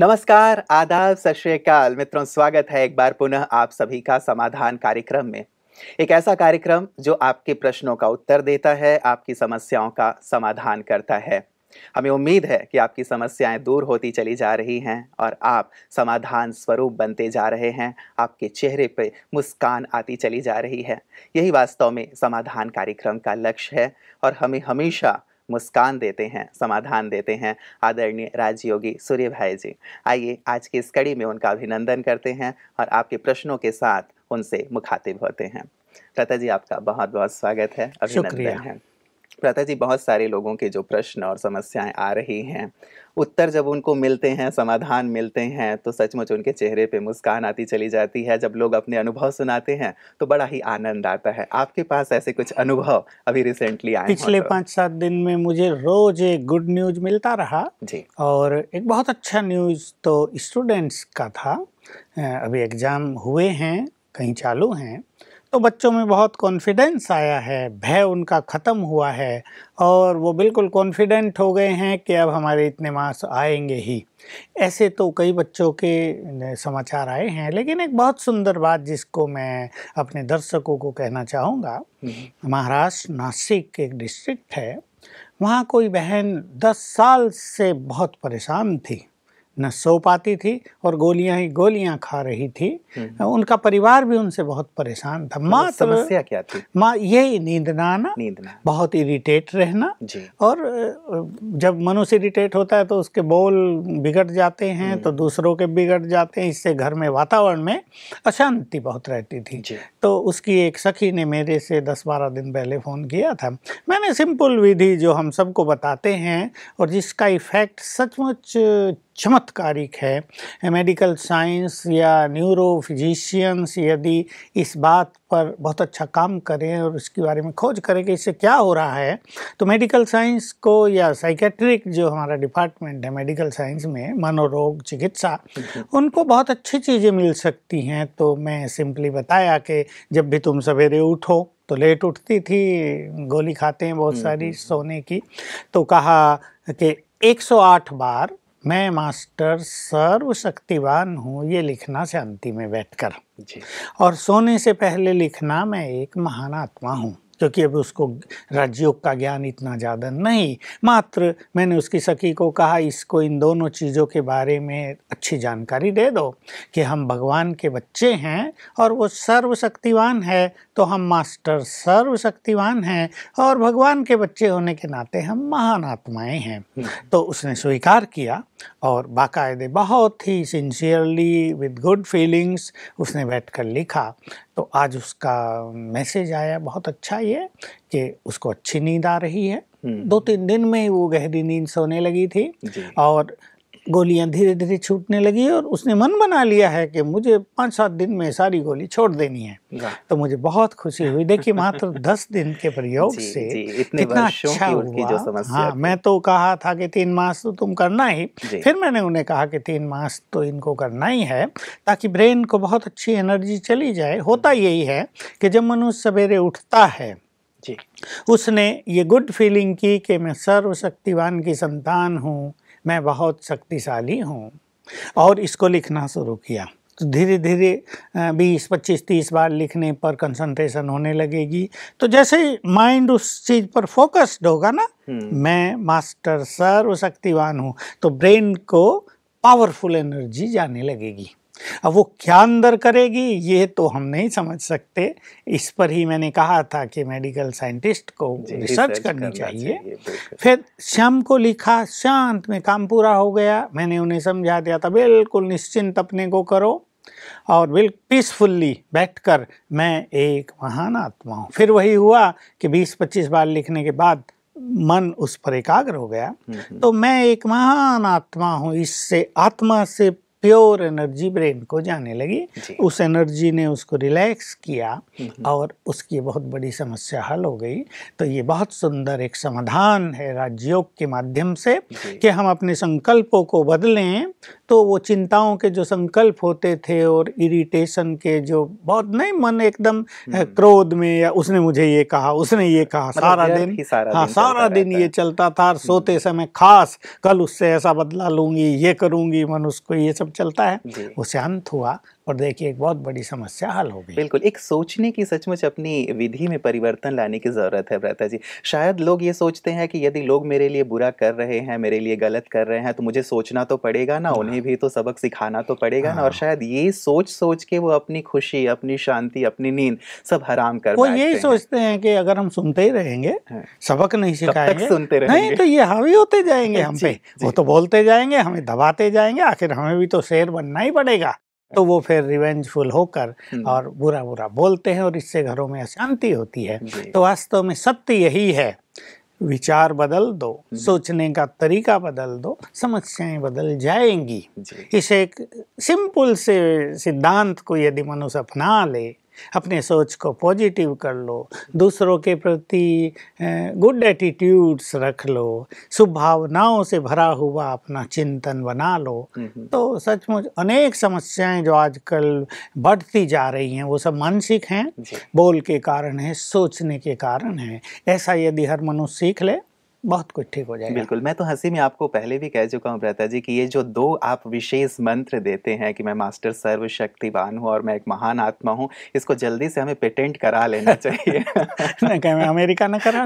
नमस्कार आदाब सत मित्रों स्वागत है एक बार पुनः आप सभी का समाधान कार्यक्रम में एक ऐसा कार्यक्रम जो आपके प्रश्नों का उत्तर देता है आपकी समस्याओं का समाधान करता है हमें उम्मीद है कि आपकी समस्याएं दूर होती चली जा रही हैं और आप समाधान स्वरूप बनते जा रहे हैं आपके चेहरे पर मुस्कान आती चली जा रही है यही वास्तव में समाधान कार्यक्रम का लक्ष्य है और हमें हमेशा मुस्कान देते हैं समाधान देते हैं आदरणीय राजयोगी सूर्य भाई जी आइए आज की इस कड़ी में उनका अभिनंदन करते हैं और आपके प्रश्नों के साथ उनसे मुखातिब होते हैं लता जी आपका बहुत बहुत स्वागत है अभिनंदन है प्रता जी बहुत सारे लोगों के जो प्रश्न और समस्याएं आ रही हैं उत्तर जब उनको मिलते हैं समाधान मिलते हैं तो सचमुच उनके चेहरे पे मुस्कान आती चली जाती है जब लोग अपने अनुभव सुनाते हैं तो बड़ा ही आनंद आता है आपके पास ऐसे कुछ अनुभव अभी रिसेंटली आए पिछले तो। पाँच सात दिन में मुझे रोज एक गुड न्यूज मिलता रहा जी और एक बहुत अच्छा न्यूज तो स्टूडेंट्स का था अभी एग्जाम हुए हैं कहीं चालू हैं तो बच्चों में बहुत कॉन्फिडेंस आया है भय उनका ख़त्म हुआ है और वो बिल्कुल कॉन्फिडेंट हो गए हैं कि अब हमारे इतने मास आएंगे ही ऐसे तो कई बच्चों के समाचार आए हैं लेकिन एक बहुत सुंदर बात जिसको मैं अपने दर्शकों को कहना चाहूँगा हम्म। महाराष्ट्र नासिक एक डिस्ट्रिक्ट है वहाँ कोई बहन दस साल से बहुत परेशान थी न सो पाती थी और गोलियां ही गोलियां खा रही थी हम्म। उनका परिवार भी उनसे बहुत परेशान था मतलब माँ समस्या क्या थी माँ यही नींद ना आना नींद बहुत इरिटेट रहना और जब मनुष्य इरिटेट होता है तो उसके बोल बिगड़ जाते हैं हम्म। तो दूसरों के बिगड़ जाते हैं इससे घर में वातावरण में अशांति बहुत रहती थी तो उसकी एक सखी ने मेरे से दस बारह दिन पहले फ़ोन किया था मैंने सिंपल विधि जो हम सबको बताते हैं और जिसका इफेक्ट सचमुच चमत्कारिक है मेडिकल साइंस या न्यूरो फिजिशियंस यदि इस बात पर बहुत अच्छा काम करें और इसके बारे में खोज करें कि इससे क्या हो रहा है तो मेडिकल साइंस को या साइकेट्रिक जो हमारा डिपार्टमेंट है मेडिकल साइंस में मनोरोग चिकित्सा उनको बहुत अच्छी चीज़ें मिल सकती हैं तो मैं सिंपली बताया कि जब भी तुम सवेरे उठो तो लेट उठती थी गोली खाते हैं बहुत हम्म, सारी हम्म, हम्म। सोने की तो कहा कि 108 बार मैं मास्टर सर्वशक्तिवान हूँ ये लिखना शांति में बैठकर और सोने से पहले लिखना मैं एक महान आत्मा हूँ क्योंकि अब उसको राजयोग का ज्ञान इतना ज़्यादा नहीं मात्र मैंने उसकी सखी को कहा इसको इन दोनों चीज़ों के बारे में अच्छी जानकारी दे दो कि हम भगवान के बच्चे हैं और वो सर्वशक्तिवान है तो हम मास्टर सर्वशक्तिवान हैं और भगवान के बच्चे होने के नाते हम महान आत्माएँ हैं हम्म। तो उसने स्वीकार किया और बाकायदे बहुत ही सिंसियरली विद गुड फीलिंग्स उसने बैठ कर लिखा तो आज उसका मैसेज आया बहुत अच्छा ये कि उसको अच्छी नींद आ रही है हम्म। दो तीन दिन में ही वो गहरी नींद सोने लगी थी और गोलियां धीरे धीरे छूटने लगी और उसने मन बना लिया है कि मुझे पाँच सात दिन में सारी गोली छोड़ देनी है तो मुझे बहुत खुशी हुई देखिए मात्र दस दिन के प्रयोग जी, से जी, कितना अच्छा हुआ जो समस्या हाँ मैं तो कहा था कि तीन मास तो तुम करना ही फिर मैंने उन्हें कहा कि तीन मास तो इनको करना ही है ताकि ब्रेन को बहुत अच्छी एनर्जी चली जाए होता यही है कि जब मनुष्य सवेरे उठता है जी उसने ये गुड फीलिंग की कि मैं सर्वशक्तिवान की संतान हूँ मैं बहुत शक्तिशाली हूँ और इसको लिखना शुरू किया तो धीरे धीरे बीस पच्चीस तीस बार लिखने पर कंसंट्रेशन होने लगेगी तो जैसे ही माइंड उस चीज़ पर फोकस्ड होगा ना हम्म। मैं मास्टर सर्व शक्तिवान हूँ तो ब्रेन को पावरफुल एनर्जी जाने लगेगी अब वो क्या अंदर करेगी ये तो हम नहीं समझ सकते इस पर ही मैंने कहा था कि मेडिकल साइंटिस्ट को रिसर्च करनी चाहिए, फिर श्याम को लिखा शांत में काम पूरा हो गया मैंने उन्हें समझा दिया था बिल्कुल निश्चिंत अपने को करो और बिल पीसफुल्ली बैठ कर मैं एक महान आत्मा हूँ फिर वही हुआ कि 20-25 बार लिखने के बाद मन उस पर एकाग्र हो गया हम्म, हम्म। तो मैं एक महान आत्मा हूँ इससे आत्मा से प्योर एनर्जी ब्रेन को जाने लगी उस एनर्जी ने उसको रिलैक्स किया और उसकी बहुत बड़ी समस्या हल हो गई तो ये बहुत सुंदर एक समाधान है राजयोग के माध्यम से कि हम अपने संकल्पों को बदलें तो वो चिंताओं के जो संकल्प होते थे और इरिटेशन के जो बहुत नहीं मन एकदम हम्म। क्रोध में या उसने मुझे ये कहा उसने ये कहा मतलब सारा दिन सारा हाँ दिन सारा दिन ये चलता था हम्म। सोते समय खास कल उससे ऐसा बदला लूंगी ये करूंगी मन उसको ये सब चलता है वो शांत हुआ और देखिए एक बहुत बड़ी समस्या हल हो गई बिल्कुल एक सोचने की सचमुच अपनी विधि में परिवर्तन लाने की ज़रूरत है व्रता जी शायद लोग ये सोचते हैं कि यदि लोग मेरे लिए बुरा कर रहे हैं मेरे लिए गलत कर रहे हैं तो मुझे सोचना तो पड़ेगा ना हाँ। उन्हें भी तो सबक सिखाना तो पड़ेगा ना और हाँ। शायद ये सोच सोच के वो अपनी खुशी अपनी शांति अपनी नींद सब हराम कर वो यही सोचते हैं कि अगर हम सुनते ही रहेंगे हाँ। सबक नहीं सिखाएंगे सुनते रहेंगे नहीं तो ये हावी होते जाएंगे हम पे वो तो बोलते जाएंगे हमें दबाते जाएंगे आखिर हमें भी तो शेर बनना ही पड़ेगा तो वो फिर रिवेंजफुल होकर हम्म। और बुरा बुरा बोलते हैं और इससे घरों में अशांति होती है तो वास्तव में सत्य यही है विचार बदल दो हम्म। सोचने का तरीका बदल दो समस्याएं बदल जाएंगी इसे एक सिंपल से सिद्धांत को यदि मनुष्य अपना ले अपने सोच को पॉजिटिव कर लो दूसरों के प्रति गुड एटीट्यूड्स रख लो सुभावनाओं से भरा हुआ अपना चिंतन बना लो हम्म, हम्म। तो सचमुच अनेक समस्याएं जो आजकल बढ़ती जा रही हैं वो सब मानसिक हैं बोल के कारण है सोचने के कारण है ऐसा यदि हर मनुष्य सीख ले बहुत कुछ ठीक हो जाएगा बिल्कुल मैं तो हंसी में आपको पहले भी कह चुका हूँ प्रता जी कि ये जो दो आप विशेष मंत्र देते हैं कि मैं मास्टर सर्वशक्तिवान हूँ और मैं एक महान आत्मा हूँ इसको जल्दी से हमें पेटेंट करा लेना चाहिए नहीं कहें अमेरिका ना करा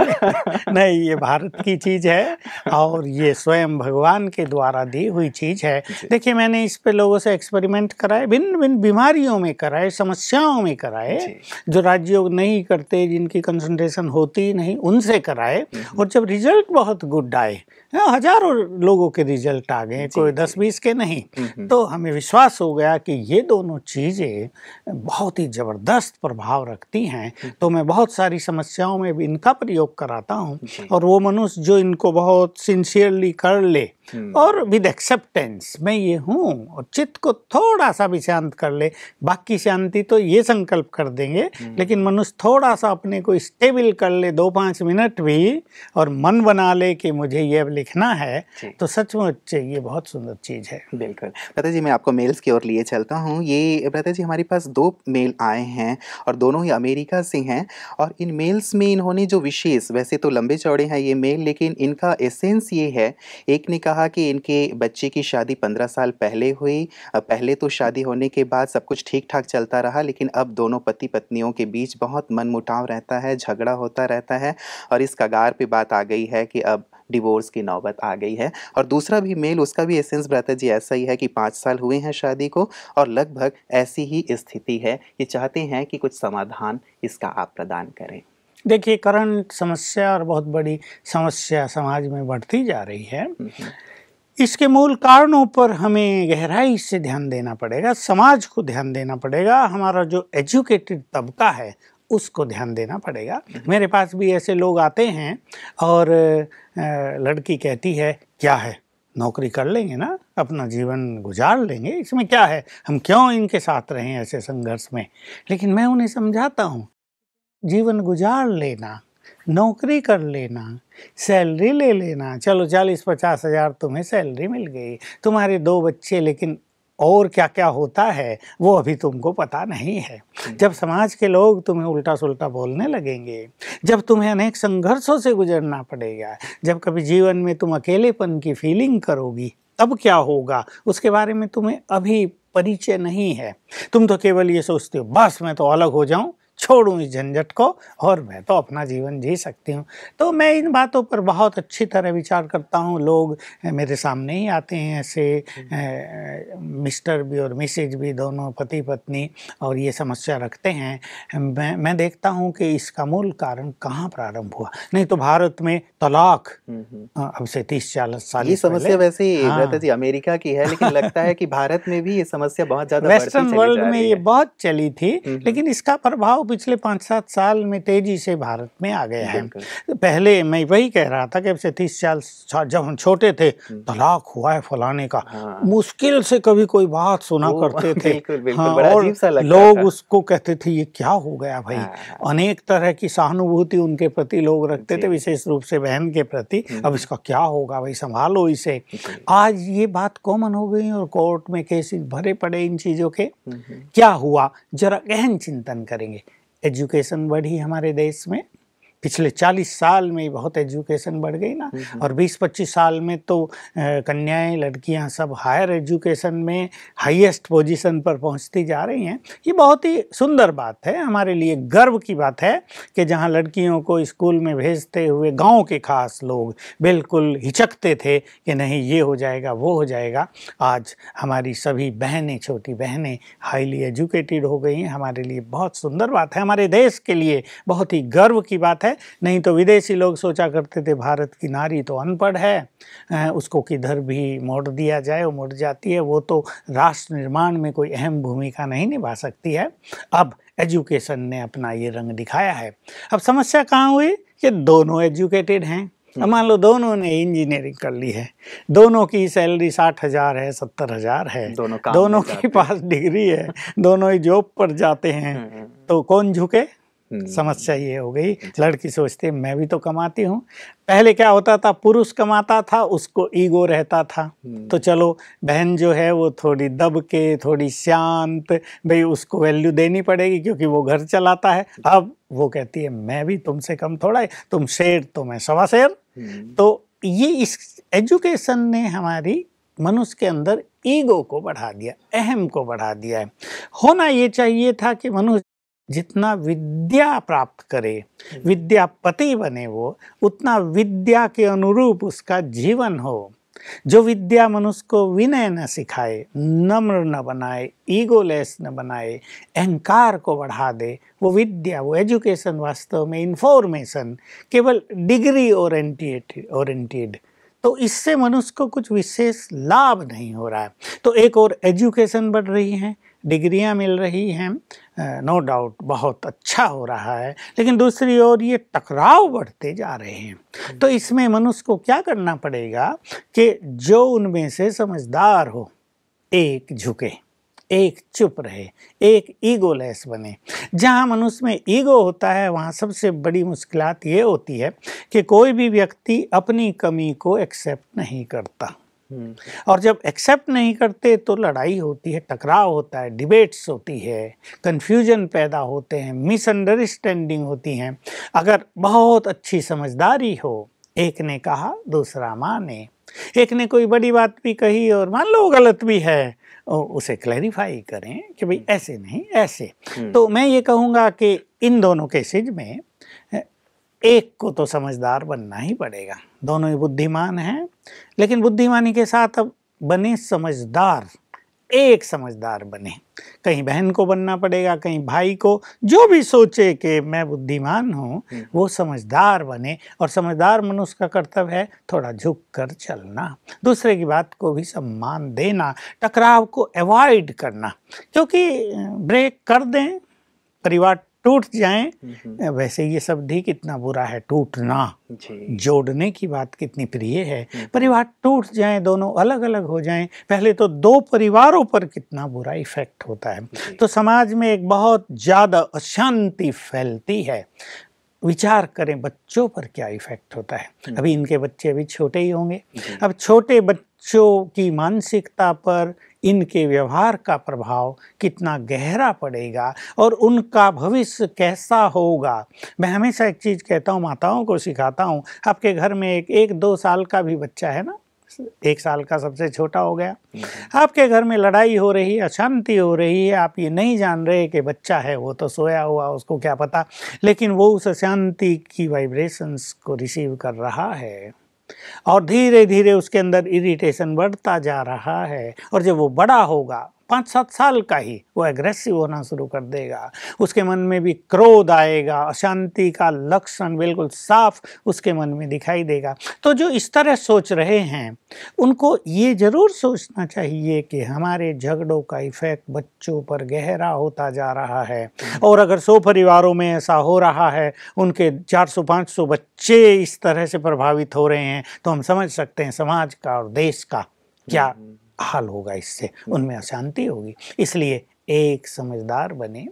नहीं ये भारत की चीज़ है और ये स्वयं भगवान के द्वारा दी हुई चीज़ है देखिए मैंने इस पर लोगों से एक्सपेरिमेंट कराए भिन्न भिन्न बीमारियों में कराए समस्याओं में कराए जो राजयोग नहीं करते जिनकी कंसनट्रेशन होती नहीं उनसे कराए हम्म, हम्म। और जब रिजल्ट बहुत गुड डाई हाँ, हजारों लोगों के रिजल्ट आ गए कोई दस बीस के नहीं हम्म, हम्म। तो हमें विश्वास हो गया कि ये दोनों चीज़ें बहुत ही ज़बरदस्त प्रभाव रखती हैं हम्म। तो मैं बहुत सारी समस्याओं में भी इनका प्रयोग कराता हूँ और वो मनुष्य जो इनको बहुत सिंसियरली कर ले और विद एक्सेप्टेंस मैं ये हूँ और चित्त को थोड़ा सा भी शांत कर ले बाकी शांति तो ये संकल्प कर देंगे लेकिन मनुष्य थोड़ा सा अपने को स्टेबल कर ले दो पाँच मिनट भी और मन बना ले कि मुझे ये लिखना है तो सचमुच ये बहुत सुंदर चीज़ है बिल्कुल प्रता जी मैं आपको मेल्स की ओर लिए चलता हूँ ये प्रता जी हमारे पास दो मेल आए हैं और दोनों ही अमेरिका से हैं और इन मेल्स में इन्होंने जो विशेष वैसे तो लंबे चौड़े हैं ये मेल लेकिन इनका एसेंस ये है एक ने कहा कि इनके बच्चे की शादी पंद्रह साल पहले हुई पहले तो शादी होने के बाद सब कुछ ठीक ठाक चलता रहा लेकिन अब दोनों पति पत्नियों के बीच बहुत मनमुटाव रहता है झगड़ा होता रहता है और इस कगार पे बात आ गई है कि अब डिवोर्स की नौबत आ गई है और दूसरा भी मेल उसका भी एसेंस भ्राता जी ऐसा ही है कि पाँच साल हुए हैं शादी को और लगभग ऐसी ही स्थिति है ये चाहते हैं कि कुछ समाधान इसका आप प्रदान करें देखिए करंट समस्या और बहुत बड़ी समस्या समाज में बढ़ती जा रही है हम्म, हम्म। इसके मूल कारणों पर हमें गहराई से ध्यान देना पड़ेगा समाज को ध्यान देना पड़ेगा हमारा जो एजुकेटेड तबका है उसको ध्यान देना पड़ेगा मेरे पास भी ऐसे लोग आते हैं और लड़की कहती है क्या है नौकरी कर लेंगे ना अपना जीवन गुजार लेंगे इसमें क्या है हम क्यों इनके साथ रहें ऐसे संघर्ष में लेकिन मैं उन्हें समझाता हूँ जीवन गुजार लेना नौकरी कर लेना सैलरी ले लेना चलो चालीस पचास हज़ार तुम्हें सैलरी मिल गई तुम्हारे दो बच्चे लेकिन और क्या क्या होता है वो अभी तुमको पता नहीं है जब समाज के लोग तुम्हें उल्टा सुल्टा बोलने लगेंगे जब तुम्हें अनेक संघर्षों से गुजरना पड़ेगा जब कभी जीवन में तुम अकेलेपन की फीलिंग करोगी तब क्या होगा उसके बारे में तुम्हें अभी परिचय नहीं है तुम तो केवल ये सोचते हो बस मैं तो अलग हो जाऊं छोड़ूँ इस झंझट को और मैं तो अपना जीवन जी सकती हूँ तो मैं इन बातों पर बहुत अच्छी तरह विचार करता हूँ लोग मेरे सामने ही आते हैं ऐसे हम्म। मिस्टर भी और मिसेज भी दोनों पति पत्नी और ये समस्या रखते हैं मैं मैं देखता हूँ कि इसका मूल कारण कहाँ प्रारंभ हुआ नहीं तो भारत में तलाक हम्म। अब से तीस चालीस साल ये समस्या वैसे हाँ। जी अमेरिका की है लेकिन लगता है कि भारत में भी ये समस्या बहुत ज्यादा वेस्टर्न वर्ल्ड में ये बहुत चली थी हम्म, लेकिन इसका प्रभाव पिछले पाँच सात साल में तेजी से भारत में आ गया है पहले मैं वही कह रहा था कि अब से तीस साल जब हम छोटे थे तलाक हुआ है फलाने का हाँ। मुश्किल से कभी कोई बात सुना करते थे हाँ, और लोग उसको कहते थे ये क्या हो गया भाई हाँ, हाँ, हाँ। अनेक तरह की सहानुभूति उनके प्रति लोग रखते थे विशेष रूप से बहन के प्रति हम्म, अब हम्म। इसका क्या होगा भाई संभालो इसे आज ये बात कॉमन हो गई और कोर्ट में केसेस भरे पड़े इन चीज़ों के हम्म, क्या हुआ जरा गहन चिंतन करेंगे एजुकेशन बढ़ी हमारे देश में पिछले 40 साल में बहुत एजुकेशन बढ़ गई ना हम्म, हम्म। और 20-25 साल में तो कन्याएं लड़कियां सब हायर एजुकेशन में हाईएस्ट पोजीशन पर पहुंचती जा रही हैं ये बहुत ही सुंदर बात है हमारे लिए गर्व की बात है कि जहां लड़कियों को स्कूल में भेजते हुए गांव के खास लोग बिल्कुल हिचकते थे कि नहीं ये हो जाएगा वो हो जाएगा आज हमारी सभी बहनें छोटी बहनें हाईली एजुकेटेड हो गई हैं हमारे लिए बहुत सुंदर बात है हमारे देश के लिए बहुत ही गर्व की बात है है नहीं तो विदेशी लोग सोचा करते थे भारत की नारी तो अनपढ़ है उसको किधर भी मोड़ दिया जाए वो मोड़ जाती है वो तो राष्ट्र निर्माण में कोई अहम भूमिका नहीं निभा सकती है अब एजुकेशन ने अपना ये रंग दिखाया है अब समस्या कहाँ हुई कि दोनों एजुकेटेड हैं अब मान लो दोनों ने इंजीनियरिंग कर ली है दोनों की सैलरी साठ हजार है सत्तर हजार है दोनों, दोनों के पास डिग्री है दोनों ही जॉब पर जाते हैं हम्म, हम्म। तो कौन झुके हम्म। समस्या ये हो गई लड़की सोचती मैं भी तो कमाती हूँ पहले क्या होता था पुरुष कमाता था उसको ईगो रहता था हम्म। तो चलो बहन जो है वो थोड़ी दब के थोड़ी शांत भाई उसको वैल्यू देनी पड़ेगी क्योंकि वो घर चलाता है अब वो कहती है मैं भी तुमसे कम थोड़ा है तुम शेर तो मैं सवा शेर हम्म। तो ये इस एजुकेशन ने हमारी मनुष्य के अंदर ईगो को बढ़ा दिया अहम को बढ़ा दिया है होना ये चाहिए था कि मनुष्य जितना विद्या प्राप्त करे विद्यापति बने वो उतना विद्या के अनुरूप उसका जीवन हो जो विद्या मनुष्य को विनय न सिखाए नम्र न बनाए ईगोलेस न बनाए अहंकार को बढ़ा दे वो विद्या वो एजुकेशन वास्तव में इंफॉर्मेशन केवल डिग्री ओरेंटेड ओरेंटेड तो इससे मनुष्य को कुछ विशेष लाभ नहीं हो रहा है तो एक और एजुकेशन बढ़ रही है डिग्रियां मिल रही हैं नो डाउट बहुत अच्छा हो रहा है लेकिन दूसरी ओर ये टकराव बढ़ते जा रहे हैं हम्म। तो इसमें मनुष्य को क्या करना पड़ेगा कि जो उनमें से समझदार हो एक झुके एक चुप रहे एक ईगो लेस बने जहाँ मनुष्य में ईगो होता है वहाँ सबसे बड़ी मुश्किल ये होती है कि कोई भी व्यक्ति अपनी कमी को एक्सेप्ट नहीं करता हम्म। और जब एक्सेप्ट नहीं करते तो लड़ाई होती है टकराव होता है डिबेट्स होती है कन्फ्यूजन पैदा होते हैं मिसअंडरस्टैंडिंग होती हैं अगर बहुत अच्छी समझदारी हो एक ने कहा दूसरा माने एक ने कोई बड़ी बात भी कही और मान लो गलत भी है उसे क्लैरिफाई करें कि भाई हम्म। ऐसे नहीं ऐसे हम्म। तो मैं ये कहूँगा कि इन दोनों केसेज में एक को तो समझदार बनना ही पड़ेगा दोनों ही बुद्धिमान हैं लेकिन बुद्धिमानी के साथ अब बने समझदार एक समझदार बने कहीं बहन को बनना पड़ेगा कहीं भाई को जो भी सोचे कि मैं बुद्धिमान हूँ हम्म। वो समझदार बने और समझदार मनुष्य का कर्तव्य है थोड़ा झुक कर चलना दूसरे की बात को भी सम्मान देना टकराव को अवॉइड करना क्योंकि ब्रेक कर दें परिवार टूट जाएं वैसे ये सब ठीक इतना बुरा है टूटना जोड़ने की बात कितनी प्रिय है परिवार टूट जाएं दोनों अलग अलग हो जाएं पहले तो दो परिवारों पर कितना बुरा इफेक्ट होता है तो समाज में एक बहुत ज़्यादा अशांति फैलती है विचार करें बच्चों पर क्या इफेक्ट होता है हम्म। अभी इनके बच्चे अभी छोटे ही होंगे अब छोटे बच्चों की मानसिकता पर इनके व्यवहार का प्रभाव कितना गहरा पड़ेगा और उनका भविष्य कैसा होगा मैं हमेशा एक चीज़ कहता हूँ माताओं को सिखाता हूँ आपके घर में एक एक दो साल का भी बच्चा है ना एक साल का सबसे छोटा हो गया हम्म। आपके घर में लड़ाई हो रही है अशांति हो रही है आप ये नहीं जान रहे कि बच्चा है वो तो सोया हुआ उसको क्या पता लेकिन वो उस अशांति की वाइब्रेशंस को रिसीव कर रहा है और धीरे धीरे उसके अंदर इरिटेशन बढ़ता जा रहा है और जब वो बड़ा होगा पाँच सात साल का ही वो एग्रेसिव होना शुरू कर देगा उसके मन में भी क्रोध आएगा अशांति का लक्षण बिल्कुल साफ उसके मन में दिखाई देगा तो जो इस तरह सोच रहे हैं उनको ये ज़रूर सोचना चाहिए कि हमारे झगड़ों का इफेक्ट बच्चों पर गहरा होता जा रहा है और अगर सौ परिवारों में ऐसा हो रहा है उनके पाँच सौ बच्चे इस तरह से प्रभावित हो रहे हैं तो हम समझ सकते हैं समाज का और देश का क्या हम्म। हाल होगा इससे हम्म। उनमें अशांति होगी इसलिए एक समझदार बने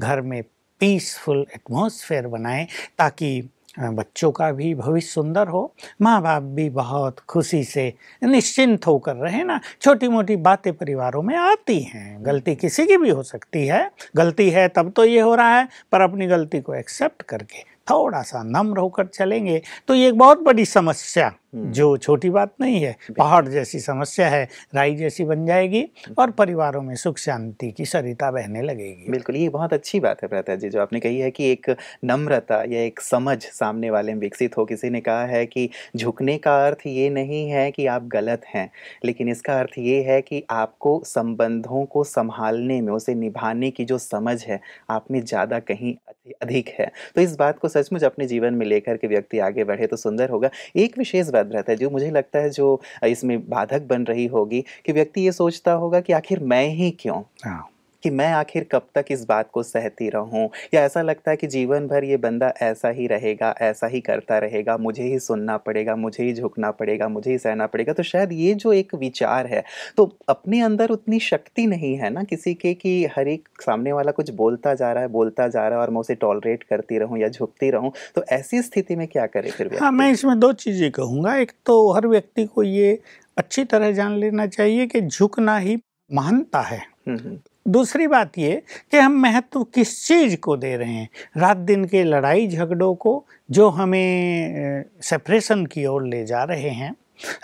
घर में पीसफुल एटमोसफेयर बनाएं ताकि बच्चों का भी भविष्य सुंदर हो माँ बाप भी बहुत खुशी से निश्चिंत होकर रहे ना छोटी मोटी बातें परिवारों में आती हैं हम्म। गलती किसी की भी हो सकती है गलती है तब तो ये हो रहा है पर अपनी गलती को एक्सेप्ट करके थोड़ा सा नम्र होकर चलेंगे तो ये एक बहुत बड़ी समस्या जो छोटी बात नहीं है पहाड़ जैसी समस्या है राई जैसी बन जाएगी और परिवारों में सुख शांति की सरिता बहने लगेगी बिल्कुल ये बहुत अच्छी बात है प्रताप जी जो आपने कही है कि एक नम्रता या एक समझ सामने वाले में विकसित हो किसी ने कहा है कि झुकने का अर्थ ये नहीं है कि आप गलत हैं लेकिन इसका अर्थ ये है कि आपको संबंधों को संभालने में उसे निभाने की जो समझ है आप में ज़्यादा कहीं अधिक है तो इस बात को सचमुच अपने जीवन में लेकर के व्यक्ति आगे बढ़े तो सुंदर होगा एक विशेष बात रहता है जो मुझे लगता है जो इसमें बाधक बन रही होगी कि व्यक्ति ये सोचता होगा कि आखिर मैं ही क्यों हाँ कि मैं आखिर कब तक इस बात को सहती रहूं या ऐसा लगता है कि जीवन भर ये बंदा ऐसा ही रहेगा ऐसा ही करता रहेगा मुझे ही सुनना पड़ेगा मुझे ही झुकना पड़ेगा मुझे ही सहना पड़ेगा तो शायद ये जो एक विचार है तो अपने अंदर उतनी शक्ति नहीं है ना किसी के कि हर एक सामने वाला कुछ बोलता जा रहा है बोलता जा रहा है और मैं उसे टॉलरेट करती रहूँ या झुकती रहूँ तो ऐसी स्थिति में क्या करें फिर हाँ मैं इसमें दो चीज़ें कहूँगा एक तो हर व्यक्ति को ये अच्छी तरह जान लेना चाहिए कि झुकना ही महानता है हम्म, हम्म। दूसरी बात ये कि हम महत्व किस चीज़ को दे रहे हैं रात दिन के लड़ाई झगड़ों को जो हमें सेपरेशन की ओर ले जा रहे हैं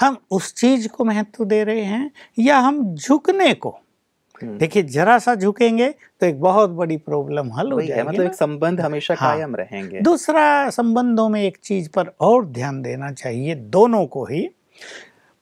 हम उस चीज़ को महत्व दे रहे हैं या हम झुकने को हम्म। देखिए जरा सा झुकेंगे तो एक बहुत बड़ी प्रॉब्लम हल हो जाएगी मतलब एक संबंध हमेशा हाँ, कायम रहेंगे दूसरा संबंधों में एक चीज पर और ध्यान देना चाहिए दोनों को ही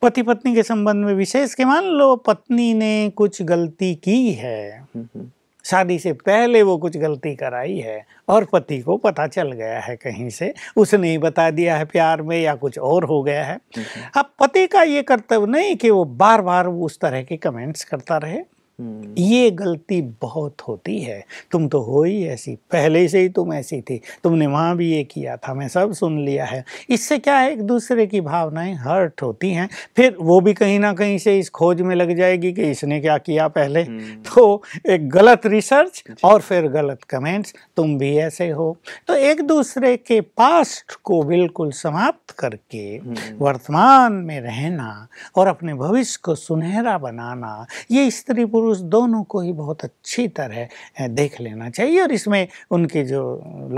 पति पत्नी के संबंध में विशेष के मान लो पत्नी ने कुछ गलती की है हम्म, हम्म। शादी से पहले वो कुछ गलती कराई है और पति को पता चल गया है कहीं से उसने ही बता दिया है प्यार में या कुछ और हो गया है हम्म, अब पति का ये कर्तव्य नहीं कि वो बार बार उस तरह के कमेंट्स करता रहे हम्म। ये गलती बहुत होती है तुम तो हो ही ऐसी पहले से ही तुम ऐसी थी तुमने वहाँ भी ये किया था मैं सब सुन लिया है इससे क्या है एक दूसरे की भावनाएं हर्ट होती हैं फिर वो भी कहीं ना कहीं से इस खोज में लग जाएगी कि इसने क्या किया पहले हम्म। तो एक गलत रिसर्च और फिर गलत कमेंट्स तुम भी ऐसे हो तो एक दूसरे के पास्ट को बिल्कुल समाप्त करके हम्म। वर्तमान में रहना और अपने भविष्य को सुनहरा बनाना ये स्त्री पुरुष पुरुष दोनों को ही बहुत अच्छी तरह देख लेना चाहिए और इसमें उनकी जो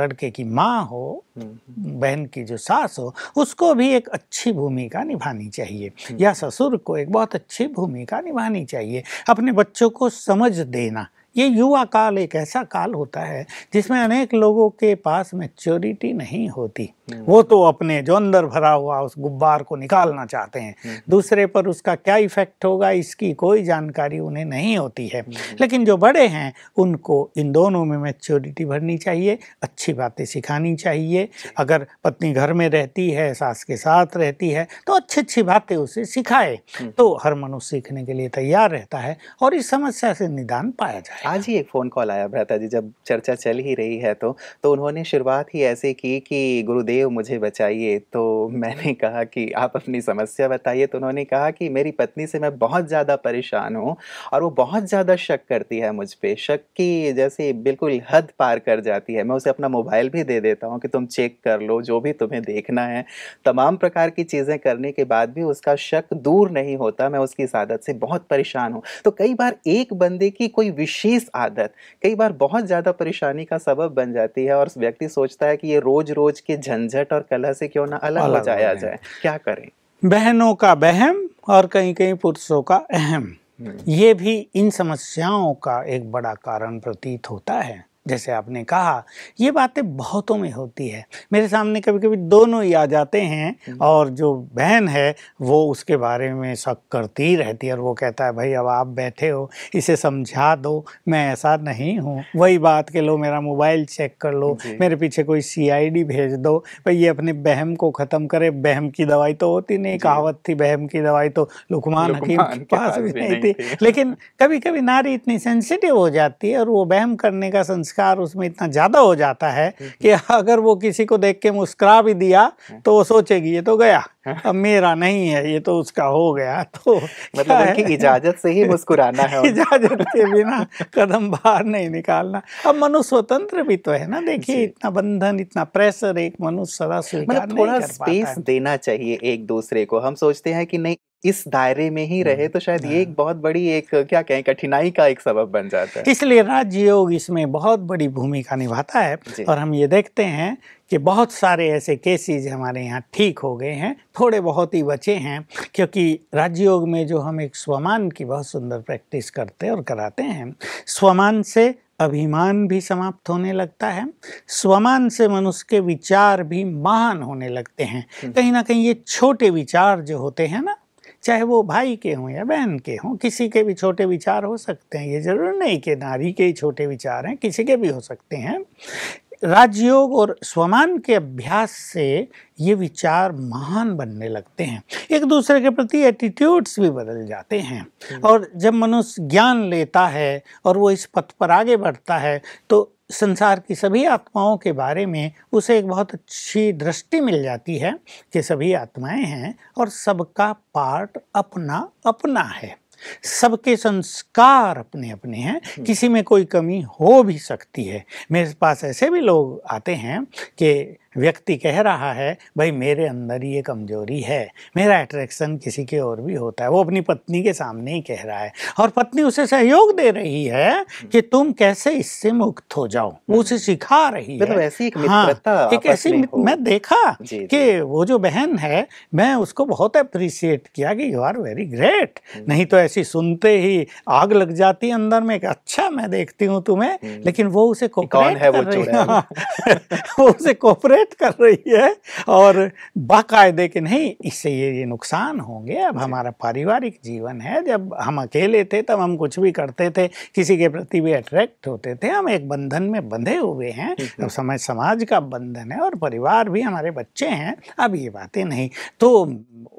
लड़के की माँ हो हम्म, हम्म। बहन की जो सास हो उसको भी एक अच्छी भूमिका निभानी चाहिए हम्म। या ससुर को एक बहुत अच्छी भूमिका निभानी चाहिए अपने बच्चों को समझ देना ये युवा काल एक ऐसा काल होता है जिसमें अनेक लोगों के पास मैच्योरिटी नहीं होती हम्म। वो तो अपने जो अंदर भरा हुआ उस गुब्बार को निकालना चाहते हैं हम्म। दूसरे पर उसका क्या इफेक्ट होगा इसकी कोई जानकारी उन्हें नहीं होती है हम्म। लेकिन जो बड़े हैं उनको इन दोनों में मैच्योरिटी भरनी चाहिए अच्छी बातें सिखानी चाहिए अगर पत्नी घर में रहती है सास के साथ रहती है तो अच्छी अच्छी बातें उसे सिखाए तो हर मनुष्य सीखने के लिए तैयार रहता है और इस समस्या से निदान पाया जाए आज ही एक फ़ोन कॉल आया भ्राता जी जब चर्चा चल ही रही है तो तो उन्होंने शुरुआत ही ऐसे की कि गुरुदेव मुझे बचाइए तो मैंने कहा कि आप अपनी समस्या बताइए तो उन्होंने कहा कि मेरी पत्नी से मैं बहुत ज़्यादा परेशान हूँ और वो बहुत ज़्यादा शक करती है मुझ पर शक की जैसे बिल्कुल हद पार कर जाती है मैं उसे अपना मोबाइल भी दे देता हूँ कि तुम चेक कर लो जो भी तुम्हें देखना है तमाम प्रकार की चीज़ें करने के बाद भी उसका शक दूर नहीं होता मैं उसकी इस आदत से बहुत परेशान हूँ तो कई बार एक बंदे की कोई विशेष विशेष आदत कई बार बहुत ज़्यादा परेशानी का सबब बन जाती है और व्यक्ति सोचता है कि ये रोज रोज के झंझट और कलह से क्यों ना अलग, अलग हो जाया जाए क्या करें बहनों का बहम और कहीं कहीं पुरुषों का अहम हम्म। ये भी इन समस्याओं का एक बड़ा कारण प्रतीत होता है जैसे आपने कहा ये बातें बहुतों में होती है मेरे सामने कभी कभी दोनों ही आ जाते हैं हम्म। और जो बहन है वो उसके बारे में शक करती रहती है और वो कहता है भाई अब आप बैठे हो इसे समझा दो मैं ऐसा नहीं हूँ वही बात के लो मेरा मोबाइल चेक कर लो मेरे पीछे कोई सीआईडी भेज दो भाई ये अपने बहम को ख़त्म करे बहम की दवाई तो होती नहीं कहावत थी बहम की दवाई तो लुकमान हकीम के पास भी नहीं थी लेकिन कभी कभी नारी इतनी सेंसिटिव हो जाती है और वो बहम करने का संस्कार तिरस्कार उसमें इतना ज़्यादा हो जाता है कि अगर वो किसी को देख के मुस्कुरा भी दिया हाँ। तो वो सोचेगी ये तो गया अब मेरा नहीं है ये तो उसका हो गया तो मतलब उनकी इजाजत से ही मुस्कुराना है इजाजत के बिना कदम बाहर नहीं निकालना अब मनुष्य स्वतंत्र भी तो है ना देखिए इतना बंधन इतना प्रेशर एक मनुष्य सदा स्वीकार मतलब थोड़ा स्पेस देना चाहिए एक दूसरे को हम सोचते हैं कि नहीं इस दायरे में ही रहे हम्म, तो शायद ये एक हाँ। बहुत बड़ी एक क्या कहें कठिनाई का एक सबब बन जाता है इसलिए राज्य योग इसमें बहुत बड़ी भूमिका निभाता है और हम ये देखते हैं कि बहुत सारे ऐसे केसेस हमारे यहाँ ठीक हो गए हैं थोड़े बहुत ही बचे हैं क्योंकि राजयोग में जो हम एक स्वमान की बहुत सुंदर प्रैक्टिस करते और कराते हैं स्वमान से अभिमान भी समाप्त होने लगता है स्वमान से मनुष्य के विचार भी महान होने लगते हैं हम्म। कहीं ना कहीं ये छोटे विचार जो होते हैं ना चाहे वो भाई के हों या बहन के हों किसी के भी छोटे विचार हो सकते हैं ये जरूर नहीं कि नारी के ही छोटे विचार हैं किसी के भी हो सकते हैं राजयोग और स्वमान के अभ्यास से ये विचार महान बनने लगते हैं एक दूसरे के प्रति एटीट्यूड्स भी बदल जाते हैं हम्म। और जब मनुष्य ज्ञान लेता है और वो इस पथ पर आगे बढ़ता है तो संसार की सभी आत्माओं के बारे में उसे एक बहुत अच्छी दृष्टि मिल जाती है कि सभी आत्माएं हैं और सबका पार्ट अपना अपना है सबके संस्कार अपने अपने हैं हम्म। किसी में कोई कमी हो भी सकती है मेरे पास ऐसे भी लोग आते हैं कि व्यक्ति कह रहा है भाई मेरे अंदर ये कमजोरी है मेरा अट्रैक्शन किसी के और भी होता है वो अपनी पत्नी के सामने ही कह रहा है और पत्नी उसे सहयोग दे रही है हम्म। कि तुम कैसे इससे मुक्त हो जाओ वो हम्म। उसे सिखा रही है मतलब ऐसी एक हाँ, एक ऐसी मैं देखा कि वो जो बहन है मैं उसको बहुत अप्रिसिएट किया कि यू आर वेरी ग्रेट नहीं तो ऐसी सुनते ही आग लग जाती अंदर में अच्छा मैं देखती हूँ तुम्हें हम्म। लेकिन वो उसे कौन है वो, है वो उसे कॉपरेट हिमायत कर रही है और बाकायदे के नहीं इससे ये ये नुकसान होंगे अब हमारा पारिवारिक जीवन है जब हम अकेले थे तब हम कुछ भी करते थे किसी के प्रति भी अट्रैक्ट होते थे हम एक बंधन में बंधे हुए हैं तो समय समाज का बंधन है और परिवार भी हमारे बच्चे हैं अब ये बातें नहीं तो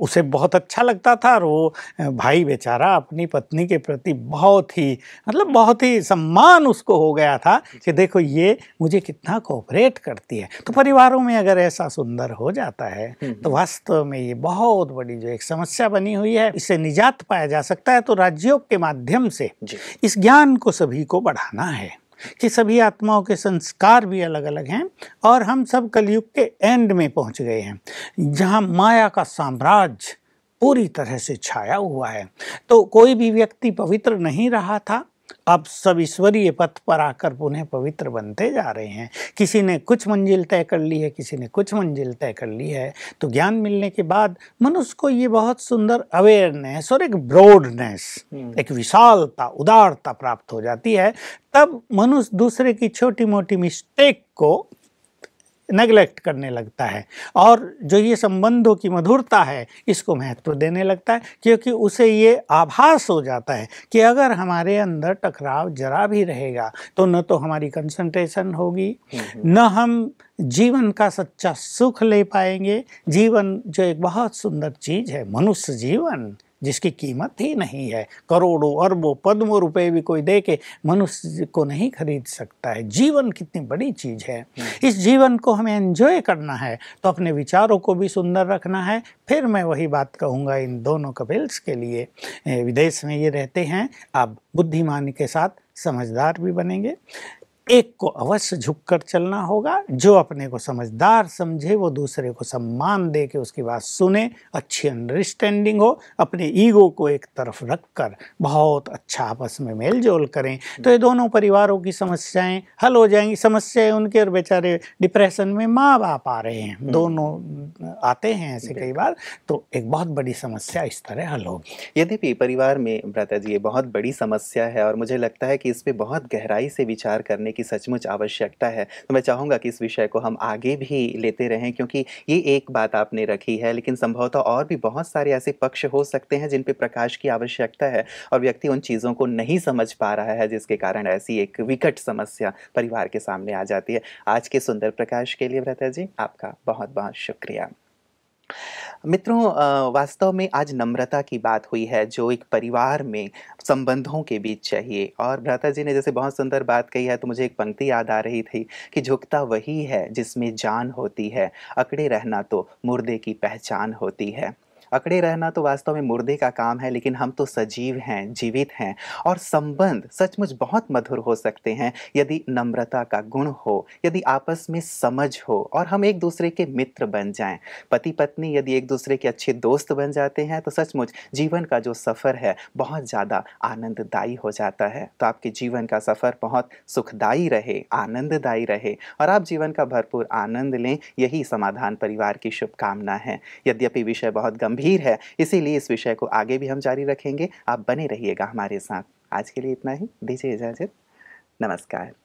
उसे बहुत अच्छा लगता था और वो भाई बेचारा अपनी पत्नी के प्रति बहुत ही मतलब बहुत ही सम्मान उसको हो गया था कि देखो ये मुझे कितना कोऑपरेट करती है तो परिवारों शहरों में अगर ऐसा सुंदर हो जाता है हम्म, तो हम्म। वास्तव में ये बहुत बड़ी जो एक समस्या बनी हुई है इसे निजात पाया जा सकता है तो राज्यों के माध्यम से इस ज्ञान को सभी को बढ़ाना है कि सभी आत्माओं के संस्कार भी अलग अलग हैं और हम सब कलयुग के एंड में पहुंच गए हैं जहां माया का साम्राज्य पूरी तरह से छाया हुआ है तो कोई भी व्यक्ति पवित्र नहीं रहा था अब सब ईश्वरीय पथ पर आकर पुनः पवित्र बनते जा रहे हैं किसी ने कुछ मंजिल तय कर ली है किसी ने कुछ मंजिल तय कर ली है तो ज्ञान मिलने के बाद मनुष्य को ये बहुत सुंदर अवेयरनेस और एक ब्रॉडनेस हम्म। एक विशालता उदारता प्राप्त हो जाती है तब मनुष्य दूसरे की छोटी मोटी मिस्टेक को नेग्लेक्ट करने लगता है और जो ये संबंधों की मधुरता है इसको महत्व देने लगता है क्योंकि उसे ये आभास हो जाता है कि अगर हमारे अंदर टकराव जरा भी रहेगा तो न तो हमारी कंसंट्रेशन होगी न हम जीवन का सच्चा सुख ले पाएंगे जीवन जो एक बहुत सुंदर चीज़ है मनुष्य जीवन जिसकी कीमत ही नहीं है करोड़ों अरबों पद्मों रुपए भी कोई दे के मनुष्य को नहीं खरीद सकता है जीवन कितनी बड़ी चीज़ है हम्म। इस जीवन को हमें एंजॉय करना है तो अपने विचारों को भी सुंदर रखना है फिर मैं वही बात कहूँगा इन दोनों कपिल्स के लिए विदेश में ये रहते हैं आप बुद्धिमानी के साथ समझदार भी बनेंगे एक को अवश्य झुककर चलना होगा जो अपने को समझदार समझे वो दूसरे को सम्मान दे के उसकी बात सुने अच्छी अंडरस्टैंडिंग हो अपने ईगो को एक तरफ रखकर बहुत अच्छा आपस में मेल जोल करें तो ये दोनों परिवारों की समस्याएं हल हो जाएंगी समस्याएं उनके और बेचारे डिप्रेशन में माँ बाप आ रहे हैं हम्म। दोनों आते हैं ऐसे कई बार तो एक बहुत बड़ी समस्या इस तरह हल होगी भी परिवार में भ्राता जी ये बहुत बड़ी समस्या है और मुझे लगता है कि इस पर बहुत गहराई से विचार करने की सचमुच आवश्यकता है तो मैं चाहूँगा कि इस विषय को हम आगे भी लेते रहें क्योंकि ये एक बात आपने रखी है लेकिन संभवतः और भी बहुत सारे ऐसे पक्ष हो सकते हैं जिन पर प्रकाश की आवश्यकता है और व्यक्ति उन चीज़ों को नहीं समझ पा रहा है जिसके कारण ऐसी एक विकट समस्या परिवार के सामने आ जाती है आज के सुंदर प्रकाश के लिए व्रता जी आपका बहुत बहुत शुक्रिया मित्रों वास्तव में आज नम्रता की बात हुई है जो एक परिवार में संबंधों के बीच चाहिए और भ्राता जी ने जैसे बहुत सुंदर बात कही है तो मुझे एक पंक्ति याद आ रही थी कि झुकता वही है जिसमें जान होती है अकड़े रहना तो मुर्दे की पहचान होती है अकड़े रहना तो वास्तव में मुर्दे का काम है लेकिन हम तो सजीव हैं जीवित हैं और संबंध सचमुच बहुत मधुर हो सकते हैं यदि नम्रता का गुण हो यदि आपस में समझ हो और हम एक दूसरे के मित्र बन जाए पति पत्नी यदि एक दूसरे के अच्छे दोस्त बन जाते हैं तो सचमुच जीवन का जो सफ़र है बहुत ज़्यादा आनंददायी हो जाता है तो आपके जीवन का सफ़र बहुत सुखदायी रहे आनंददायी रहे और आप जीवन का भरपूर आनंद लें यही समाधान परिवार की शुभकामना है यद्यपि विषय बहुत गंभीर गंभीर है इसीलिए इस विषय को आगे भी हम जारी रखेंगे आप बने रहिएगा हमारे साथ आज के लिए इतना ही दीजिए इजाज़त नमस्कार